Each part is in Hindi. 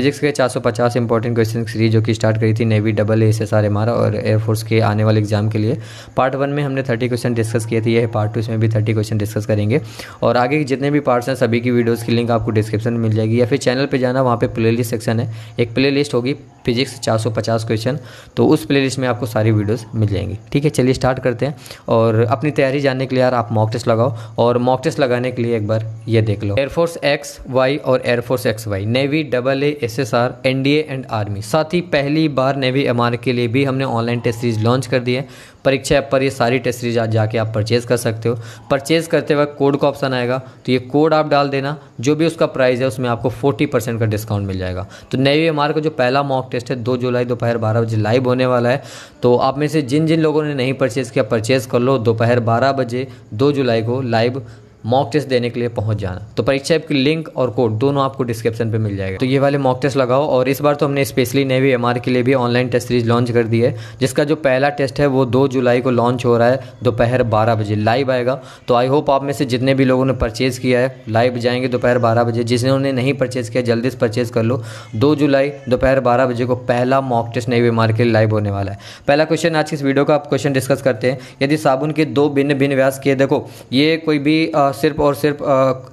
फिजिक्स के 450 इंपॉर्टेंट क्वेश्चन सीरीज जो कि स्टार्ट करी थी navy double S S R M R और एयरफोर्स के आने वाले एग्जाम के लिए पार्ट वन में हमने थर्टी क्वेश्चन डिस्कस किए थे ये पार्ट टू इसमें भी थर्टी क्वेश्चन डिस्कस करेंगे और आगे के जितने भी पार्ट्स हैं सभी की वीडियोज़ की लिंक आपको डिस्क्रिप्शन में मिल जाएगी या फिर चैनल पर जाना वहाँ पर प्ले लिस्ट सेक्शन है एक प्ले लिस्ट होगी फिजिक्स 450 क्वेश्चन तो उस प्लेलिस्ट में आपको सारी वीडियोस मिल जाएंगी ठीक है चलिए स्टार्ट करते हैं और अपनी तैयारी जानने के लिए यार आप मॉक टेस्ट लगाओ और मॉक टेस्ट लगाने के लिए एक बार ये देख लो एयरफोर्स एक्स वाई और air force X Y navy double A S S R N D A and army साथ ही पहली बार नेवी एम आर के लिए भी हमने ऑनलाइन टेस्ट सीरीज लॉन्च कर दी है परीक्षा ऐप पर ये सारी टेस्ट सीरीज आज जाके आप परचेज़ कर सकते हो परचेज़ करते वक्त कोड का ऑप्शन आएगा तो ये कोड आप डाल देना जो भी उसका प्राइस है उसमें आपको फोर्टी परसेंट का डिस्काउंट मिल जाएगा तो नई एम का जो पहला मॉक टेस्ट है दो जुलाई दोपहर बारह बजे लाइव होने वाला है तो आप में से जिन जिन लोगों ने नहीं परचेज़ किया परचेज़ कर लो दोपहर बारह बजे दो जुलाई को लाइव मॉक टेस्ट देने के लिए पहुंच जाना तो परीक्षा ऐप की लिंक और कोड दोनों आपको डिस्क्रिप्शन पे मिल जाएगा तो ये वाले मॉक टेस्ट लगाओ और इस बार तो हमने स्पेशली नेवी एम के लिए भी ऑनलाइन टेस्ट सीरीज लॉन्च कर दी है जिसका जो पहला टेस्ट है वो दो जुलाई को लॉन्च हो रहा है दोपहर बारह बजे लाइव आएगा तो आई होप आप में से जितने भी लोगों ने परचेज़ किया है लाइव जाएंगे दोपहर बारह बजे जिसने नहीं परचेज़ किया जल्दी से परचेज़ कर लो दो जुलाई दोपहर बारह बजे को पहला मॉक टेस्ट नेवी एम के लिए लाइव होने वाला है पहला क्वेश्चन आज की इस वीडियो का आप क्वेश्चन डिस्कस करते हैं यदि साबुन के दो भिन्न भिन्न व्यास किए देखो ये कोई भी सिर्फ और सिर्फ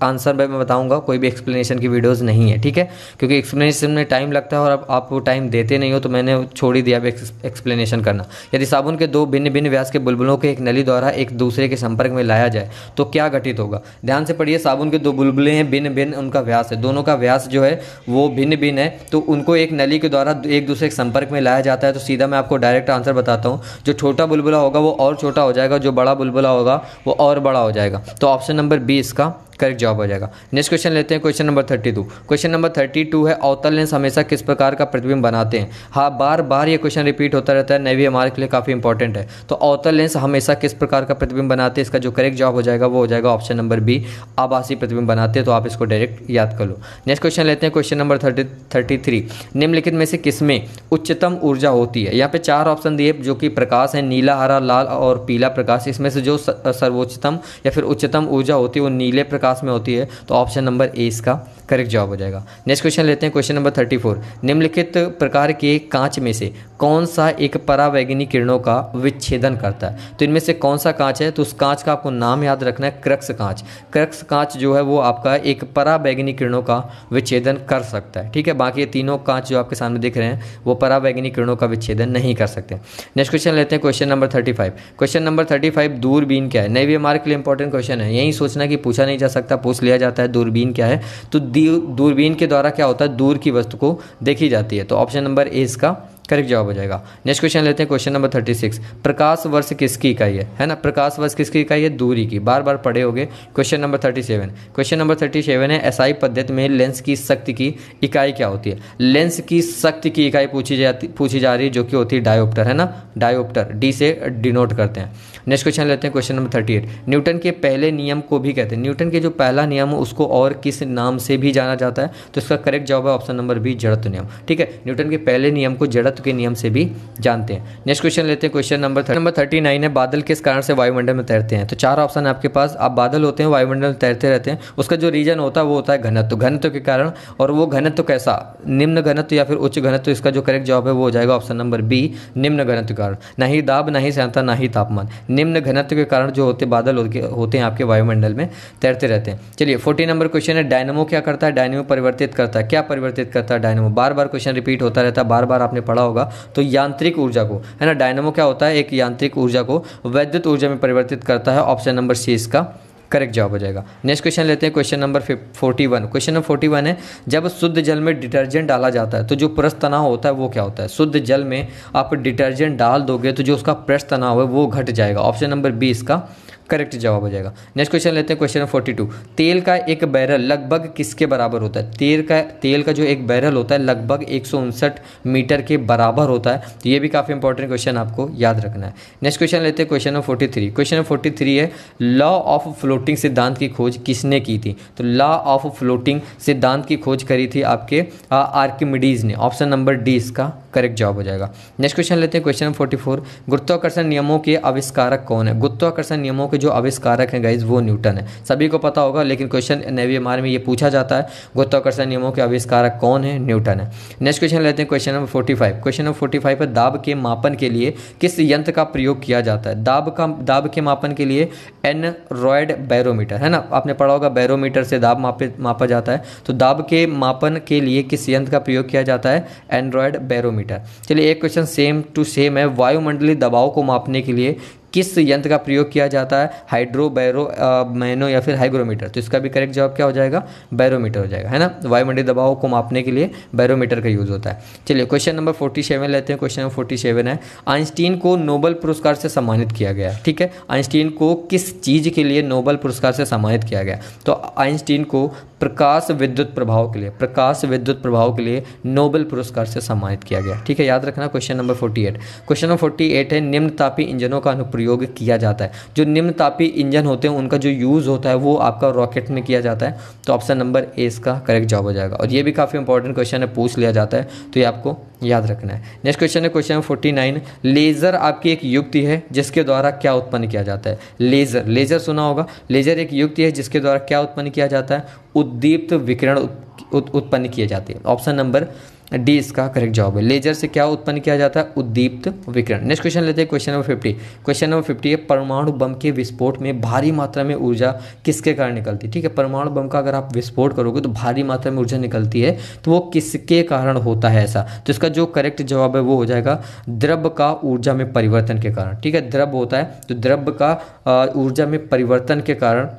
आंसर में मैं बताऊंगा कोई भी एक्सप्लेनेशन की वीडियोस नहीं है ठीक है क्योंकि एक्सप्लेनेशन में टाइम लगता है और अब आप वो टाइम देते नहीं हो तो मैंने छोड़ ही दिया अब एक्सप्लेनेशन करना यदि साबुन के दो भिन्न भिन्न व्यास के बुलबुलों के एक नली द्वारा एक दूसरे के संपर्क में लाया जाए तो क्या घटित होगा ध्यान से पढ़िए साबुन के दो बुलबुलें हैं भिन्न भिन्न उनका व्यास है दोनों का व्यास जो है वो भिन्न भिन्न है तो उनको एक नली के द्वारा एक दूसरे के संपर्क में लाया जाता है तो सीधा मैं आपको डायरेक्ट आंसर बताता हूँ जो छोटा बुलबुला होगा वो और छोटा हो जाएगा जो बड़ा बुलबुला होगा वो और बड़ा हो जाएगा तो ऑप्शन नंबर नंबर बी इसका करेक्ट जवाब हो जाएगा नेक्स्ट क्वेश्चन लेते हैं question number thirty two question number thirty two है अवतल लेंस हमेशा किस प्रकार का प्रतिबिंब बनाते हैं हाँ बार बार ये क्वेश्चन रिपीट होता रहता है नेवी हमारे के लिए काफ़ी इंपॉर्टेंट है तो अवतल लेंस हमेशा किस प्रकार का प्रतिबिंब बनाते हैं इसका जो करेक्ट जवाब हो जाएगा वो हो जाएगा ऑप्शन नंबर बी आभासी प्रतिबिंब बनाते हैं तो आप इसको डायरेक्ट याद कर लो नेक्स्ट क्वेश्चन लेते हैं question number thirty thirty three निम्नलिखित में से किसमें उच्चतम ऊर्जा होती है यहाँ पे चार ऑप्शन दिए जो कि प्रकाश है नीला हरा लाल और पीला प्रकाश इसमें से जो सर्वोच्चतम या फिर उच्चतम ऊर्जा होती है वो नीले प्रकाश विकास में होती है तो ऑप्शन नंबर ए इसका करेक्ट जवाब हो जाएगा नेक्स्ट क्वेश्चन लेते हैं क्वेश्चन नंबर थर्टी फोर निम्नलिखित प्रकार के कांच में से कौन सा एक परावैगिनी किरणों का विच्छेदन करता है तो इनमें से कौन सा कांच है तो उस कांच का आपको नाम याद रखना है क्रक्स कांच क्रक्स कांच जो है वो आपका एक परावैगिनी किरणों का विच्छेदन कर सकता है ठीक है बाकी ये तीनों कांच जो आपके सामने दिख रहे हैं वो परावैगनी किरणों का विच्छेदन नहीं कर सकते नेक्स्ट क्वेश्चन लेते हैं question number thirty five question number thirty five दूरबीन क्या है भी हमारे के लिए इंपॉर्टेंट क्वेश्चन है यही सोचना कि पूछा नहीं जा सकता पूछ लिया जाता है दूरबीन क्या है तो दूरबीन के द्वारा क्या होता है दूर की वस्तु को देखी जाती है तो ऑप्शन नंबर ए इसका करेक्ट जवाब हो जाएगा नेक्स्ट क्वेश्चन लेते हैं क्वेश्चन नंबर थर्टी सिक्स प्रकाश वर्ष किसकी इकाई है है ना प्रकाश वर्ष किसकी इकाई है दूरी की बार बार पढ़े होंगे question number thirty seven question number thirty seven है एसआई पद्धति में लेंस की शक्ति की इकाई क्या होती है लेंस की शक्ति की इकाई पूछी जाती पूछी जा रही है जो कि होती है डायोप्टर है ना डायोप्टर डी से डिनोट करते हैं नेक्स्ट क्वेश्चन लेते हैं question number thirty eight Newton के पहले नियम को भी कहते हैं न्यूटन के जो पहला नियम है उसको और किस नाम से भी जाना जाता है तो इसका करेक्ट जवाब है ऑप्शन नंबर बी जड़त नियम ठीक है न्यूटन के पहले नियम को जड़त तत्व के नियम से भी जानते हैं नेक्स्ट क्वेश्चन लेते हैं question number number thirty nine है बादल किस कारण से वायुमंडल में तैरते हैं तो चार ऑप्शन है आपके पास आप बादल होते हैं वायुमंडल में तैरते रहते हैं उसका जो रीजन होता है वो होता है घनत्व घनत्व के कारण और वो घनत्व कैसा निम्न घनत्व या फिर उच्च घनत्व इसका जो करेक्ट जवाब है वो हो जाएगा ऑप्शन नंबर बी निम्न घनत्व के कारण ना ही दाब ना ही सहता ना ही तापमान निम्न घनत्व के कारण जो होते बादल होते हैं आपके वायुमंडल में तैरते रहते हैं चलिए फोर्टी नंबर क्वेश्चन है डायनमो क्या करता है डायनमो परिवर्तित करता है क्या परिवर्तित करता है डायनमो बार बार क्वेश्चन रिपीट होता रहता है बार बार आपने पढ़ा होगा तो यांत्रिक ऊर्जा को है ना डायनमो क्या होता है एक यांत्रिक ऊर्जा को वैद्युत ऊर्जा में परिवर्तित करता है ऑप्शन नंबर सी इसका करेक्ट जवाब हो जाएगा नेक्स्ट क्वेश्चन लेते हैं question number forty one question number forty one है जब शुद्ध जल में डिटर्जेंट डाला जाता है तो जो प्रस तनाव होता है वो क्या होता है शुद्ध जल में आप डिटर्जेंट डाल दोगे तो जो उसका प्रस तनाव है वो घट जाएगा ऑप्शन नंबर बी इसका करेक्ट जवाब हो जाएगा नेक्स्ट क्वेश्चन लेते हैं क्वेश्चन फोर्टी टू तेल का एक बैरल लगभग किसके बराबर होता है तेल का तेल का जो एक बैरल होता है लगभग एक मीटर के बराबर होता है तो ये भी काफ़ी इंपॉर्टेंट क्वेश्चन आपको याद रखना है नेक्स्ट क्वेश्चन लेते हैं question number forty three question forty three है लॉ ऑफ फ्लोटिंग सिद्धांत की खोज किसने की थी तो लॉ ऑफ फ्लोटिंग सिद्धांत की खोज करी थी आपके आर्किमिडीज ने ऑप्शन नंबर डी इसका करेक्ट जवाब हो जाएगा नेक्स्ट क्वेश्चन लेते हैं क्वेश्चन फोर्टी फोर गुरुत्वाकर्षण नियमों के आविष्कारक कौन है गुरुत्वाकर्षण नियमों के जो आविष्कारक हैं गाइज वो न्यूटन है सभी को पता होगा लेकिन क्वेश्चन नेवी एम में ये पूछा जाता है गुरुत्वाकर्षण नियमों के आविष्कारक कौन है न्यूटन है नेक्स्ट क्वेश्चन लेते हैं question number forty five question number forty five पर दाब के मापन के लिए किस यंत्र का प्रयोग किया जाता है दाब का दाब के मापन के लिए एनरॉयड बैरोमीटर है ना आपने पढ़ा होगा बैरोमीटर से दाब मापे मापा जाता है तो दाब के मापन के लिए किस यंत्र का प्रयोग किया जाता है एंड्रॉयड बैरोमीटर मीटर चलिए एक क्वेश्चन सेम टू सेम है वायुमंडलीय दबाव को मापने के लिए किस यंत्र का प्रयोग किया जाता है हाइड्रो बैरो मैनो या फिर हाइग्रोमीटर तो इसका भी करेक्ट जवाब क्या हो जाएगा बैरोमीटर हो जाएगा है ना वायुमंडलीय दबाव को मापने के लिए बैरोमीटर का यूज़ होता है चलिए क्वेश्चन नंबर 47 लेते हैं क्वेश्चन नंबर 47 है आइंस्टीन को नोबल पुरस्कार से सम्मानित किया गया ठीक है आइंस्टीन को किस चीज़ के लिए नोबल पुरस्कार से सम्मानित किया गया तो आइंस्टीन को प्रकाश विद्युत प्रभाव के लिए प्रकाश विद्युत प्रभाव के लिए नोबेल पुरस्कार से सम्मानित किया गया ठीक है याद रखना क्वेश्चन नंबर 48 क्वेश्चन नंबर 48 है निम्न तापी इंजनों का अनुप्रयोग किया जाता है जो निम्न तापी इंजन होते हैं उनका जो यूज़ होता है वो आपका रॉकेट में किया जाता है तो ऑप्शन नंबर ए इसका करेक्ट जवाब हो जाएगा और ये भी काफ़ी इंपॉर्टेंट क्वेश्चन है पूछ लिया जाता है तो ये आपको याद रखना है नेक्स्ट क्वेश्चन है क्वेश्चन फोर्टी नाइन लेज़र आपकी एक युक्ति है जिसके द्वारा क्या उत्पन्न किया जाता है लेज़र लेज़र सुना होगा लेज़र एक युक्ति है जिसके द्वारा क्या उत्पन्न किया जाता है उद्दीप्त विकिरण उत्पन्न किए जाते हैं ऑप्शन नंबर डी इसका करेक्ट जवाब है लेजर से क्या उत्पन्न किया जाता है उद्दीप्त विकरण नेक्स्ट क्वेश्चन लेते हैं question number fifty question number fifty है परमाणु बम के विस्फोट में भारी मात्रा में ऊर्जा किसके कारण निकलती है ठीक है परमाणु बम का अगर आप विस्फोट करोगे तो भारी मात्रा में ऊर्जा निकलती है तो वो किसके कारण होता है ऐसा तो इसका जो करेक्ट जवाब है वो हो जाएगा द्रव्य का ऊर्जा में परिवर्तन के कारण ठीक है द्रव्य होता है तो द्रव्य का ऊर्जा में परिवर्तन के कारण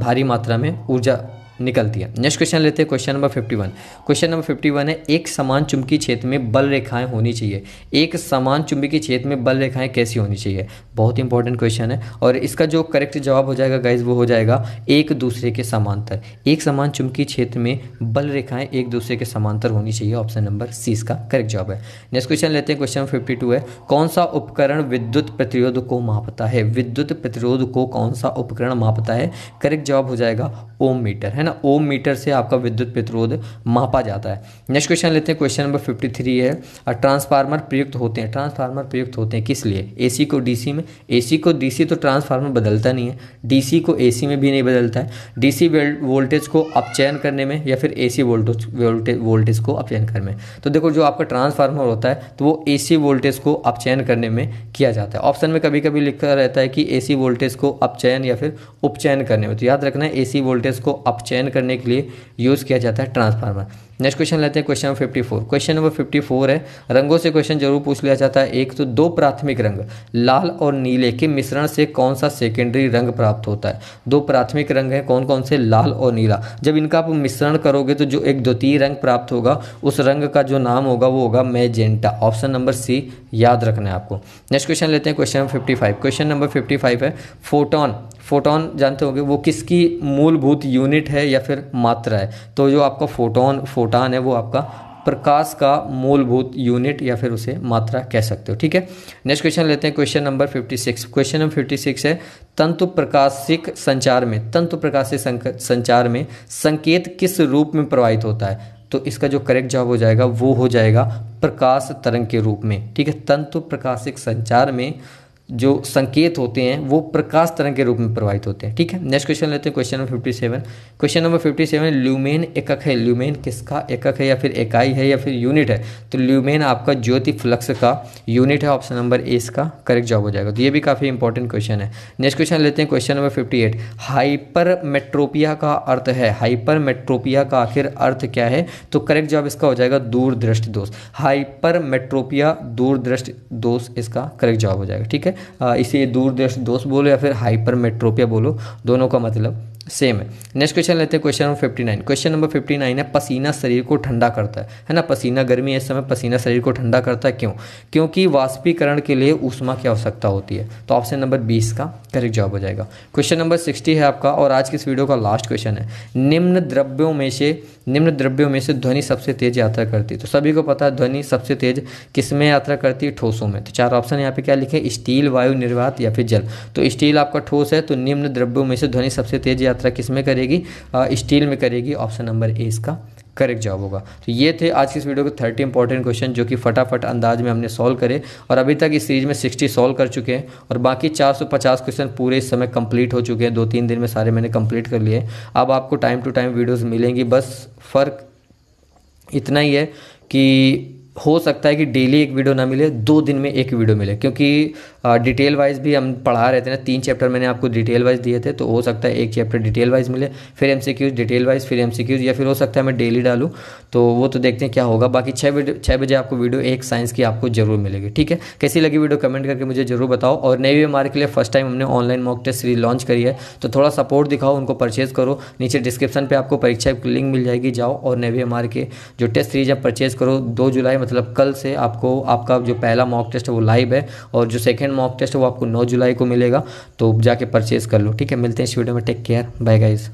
भारी मात्रा में ऊर्जा निकलती है नेक्स्ट क्वेश्चन लेते हैं question number fifty one question number fifty one है एक समान चुंबकीय क्षेत्र में बल रेखाएं होनी चाहिए एक समान चुंबकीय क्षेत्र में बल रेखाएं कैसी होनी चाहिए बहुत इंपॉर्टेंट क्वेश्चन है और इसका जो करेक्ट जवाब हो जाएगा गाइज वो हो जाएगा एक दूसरे के समांतर एक समान चुंबकीय क्षेत्र में बल रेखाएं एक दूसरे के समांतर होनी चाहिए ऑप्शन नंबर सी इसका करेक्ट जवाब है नेक्स्ट क्वेश्चन लेते हैं क्वेश्चन फिफ्टी टू है कौन सा उपकरण विद्युत प्रतिरोध को मापता है विद्युत प्रतिरोध को कौन सा उपकरण मापता है करेक्ट जवाब हो जाएगा ओम मीटर है ना ओम मीटर से आपका विद्युत प्रतिरोध मापा जाता है नेक्स्ट क्वेश्चन लेते हैं क्वेश्चन नंबर फिफ्टी थ्री है ट्रांसफार्मर प्रयुक्त होते हैं ट्रांसफार्मर प्रयुक्त होते हैं किस लिए एसी को सी में एसी को सी तो ट्रांसफार्मर बदलता नहीं है सी को एसी में भी नहीं बदलता है सी वोल्टेज को अपचयन करने में या फिर ए सी वोल्टेज वोल्टेज को अपचयन करने में तो देखो जो आपका ट्रांसफार्मर होता है तो वो सी वोल्टेज को अपचयन करने में किया जाता है ऑप्शन में कभी कभी लिखा रहता है कि सी वोल्टेज को अपचयन या फिर उपचयन करने में तो याद रखना है सी वोल्टेज वोल्टेज को अपचयन करने के लिए यूज़ किया जाता है ट्रांसफार्मर नेक्स्ट क्वेश्चन लेते हैं question number fifty four question number fifty four है रंगों से क्वेश्चन जरूर पूछ लिया जाता है एक तो दो प्राथमिक रंग लाल और नीले के मिश्रण से कौन सा सेकेंडरी रंग प्राप्त होता है दो प्राथमिक रंग हैं कौन कौन से लाल और नीला जब इनका आप मिश्रण करोगे तो जो एक द्वितीय रंग प्राप्त होगा उस रंग का जो नाम होगा वो होगा मैजेंटा ऑप्शन नंबर सी याद रखना है आपको नेक्स्ट क्वेश्चन लेते हैं question fifty five question number fifty five है फोटोन फोटोन जानते होंगे वो किसकी मूलभूत यूनिट है या फिर मात्रा है तो जो आपका फोटोन फोटो फोटान है वो आपका प्रकाश का मूलभूत यूनिट या फिर उसे मात्रा कह सकते हो ठीक है नेक्स्ट क्वेश्चन लेते हैं क्वेश्चन नंबर 56 क्वेश्चन नंबर 56 है तंतु प्रकाशिक संचार में तंतु प्रकाशिक संचार में संकेत किस रूप में प्रवाहित होता है तो इसका जो करेक्ट जवाब हो जाएगा वो हो जाएगा प्रकाश तरंग के रूप में ठीक है तंतु प्रकाशिक संचार में जो संकेत होते हैं वो प्रकाश तरंग के रूप में प्रवाहित होते हैं ठीक है नेक्स्ट क्वेश्चन लेते हैं question number fifty seven question number fifty seven lumen एकक है ल्यूमेन किसका एकक है या फिर इकाई है या फिर यूनिट है तो ल्यूमेन आपका ज्योति फ्लक्स का यूनिट है ऑप्शन नंबर ए इसका करेक्ट जॉब हो जाएगा तो ये भी काफ़ी इंपॉर्टेंट क्वेश्चन है नेक्स्ट क्वेश्चन लेते हैं question number fifty eight hypermetropia का अर्थ है हाइपर मेट्रोपिया का आखिर अर्थ क्या है तो करेक्ट जॉब इसका हो जाएगा दूरदृष्टि दोष हाइपर मेट्रोपिया दूरदृष्टि दोष इसका करेक्ट जॉब हो जाएगा ठीक है इसे दूरदर्श दोष बोलो या फिर हाइपर मेट्रोपिया बोलो दोनों का मतलब सेम है नेक्स्ट क्वेश्चन लेते हैं question number fifty nine question number fifty nine है पसीना शरीर को ठंडा करता है है ना पसीना गर्मी इस समय पसीना शरीर को ठंडा करता है क्यों क्योंकि वाष्पीकरण के लिए ऊष्मा की आवश्यकता होती है तो ऑप्शन नंबर बीस का करेक्ट जवाब हो जाएगा क्वेश्चन नंबर सिक्सटी है आपका और आज की इस वीडियो का लास्ट क्वेश्चन है निम्न द्रव्यों में से निम्न द्रव्यों में से ध्वनि सबसे तेज यात्रा करती है तो सभी को पता है ध्वनि सबसे तेज किस में यात्रा करती है ठोसों में तो चार ऑप्शन यहाँ पे क्या लिखे स्टील वायु निर्वात या फिर जल तो स्टील आपका ठोस है तो निम्न द्रव्यों में से ध्वनि सबसे तेज यात्रा यात्रा किस में करेगी स्टील में करेगी ऑप्शन नंबर ए इसका करेक्ट जवाब होगा तो ये थे आज की इस वीडियो के थर्टी इंपॉर्टेंट क्वेश्चन जो कि फटाफट अंदाज में हमने सॉल्व करे और अभी तक इस सीरीज में 60 सॉल्व कर चुके हैं और बाकी 450 क्वेश्चन पूरे इस समय कंप्लीट हो चुके हैं दो तीन दिन में सारे मैंने कंप्लीट कर लिए अब आपको टाइम टू टाइम वीडियोज़ मिलेंगी बस फ़र्क इतना ही है कि हो सकता है कि डेली एक वीडियो ना मिले दो दिन में एक वीडियो मिले क्योंकि डिटेल वाइज भी हम पढ़ा रहे थे ना तीन चैप्टर मैंने आपको डिटेल वाइज दिए थे तो हो सकता है एक चैप्टर डिटेल वाइज मिले फिर एम डिटेल वाइज फिर एम या फिर हो सकता है मैं डेली डालूँ तो वो तो देखते हैं क्या होगा बाकी छः छः बजे आपको वीडियो एक साइंस की आपको जरूर मिलेगी ठीक है कैसी लगी वीडियो कमेंट करके मुझे जरूर बताओ और नई भी हमारे के लिए फर्स्ट टाइम हमने online mock test series launch करी है तो थोड़ा सपोर्ट दिखाओ उनको परचेज़ करो नीचे डिस्क्रिप्शन पर आपको परीक्षा लिंक मिल जाएगी जाओ और भी हमारे के जो टेस्ट सीरीज आप परचेज़ करो दो जुलाई मतलब मतलब कल से आपको आपका जो पहला मॉक टेस्ट है वो लाइव है और जो सेकेंड मॉक टेस्ट है वो आपको नौ जुलाई को मिलेगा तो जाके परचेज़ कर लो ठीक है मिलते हैं इस वीडियो में टेक केयर बाय गाइज़